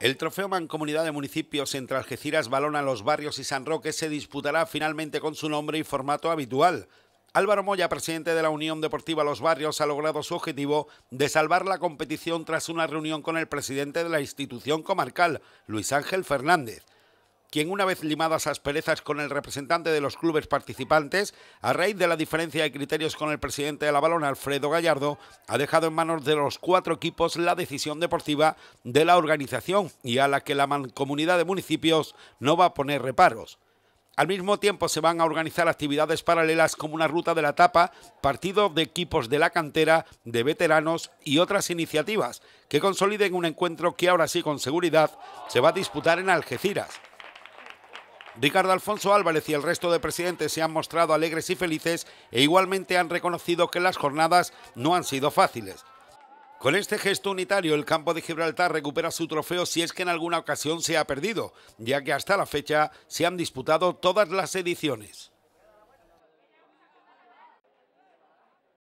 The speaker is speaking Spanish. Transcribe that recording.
El trofeo Mancomunidad de Municipios entre Algeciras, Balona, Los Barrios y San Roque se disputará finalmente con su nombre y formato habitual. Álvaro Moya, presidente de la Unión Deportiva Los Barrios, ha logrado su objetivo de salvar la competición tras una reunión con el presidente de la institución comarcal, Luis Ángel Fernández quien una vez limadas asperezas con el representante de los clubes participantes, a raíz de la diferencia de criterios con el presidente de la balona, Alfredo Gallardo, ha dejado en manos de los cuatro equipos la decisión deportiva de la organización y a la que la mancomunidad de municipios no va a poner reparos. Al mismo tiempo se van a organizar actividades paralelas como una ruta de la tapa, partido de equipos de la cantera, de veteranos y otras iniciativas que consoliden un encuentro que ahora sí con seguridad se va a disputar en Algeciras. Ricardo Alfonso Álvarez y el resto de presidentes se han mostrado alegres y felices e igualmente han reconocido que las jornadas no han sido fáciles. Con este gesto unitario, el campo de Gibraltar recupera su trofeo si es que en alguna ocasión se ha perdido, ya que hasta la fecha se han disputado todas las ediciones.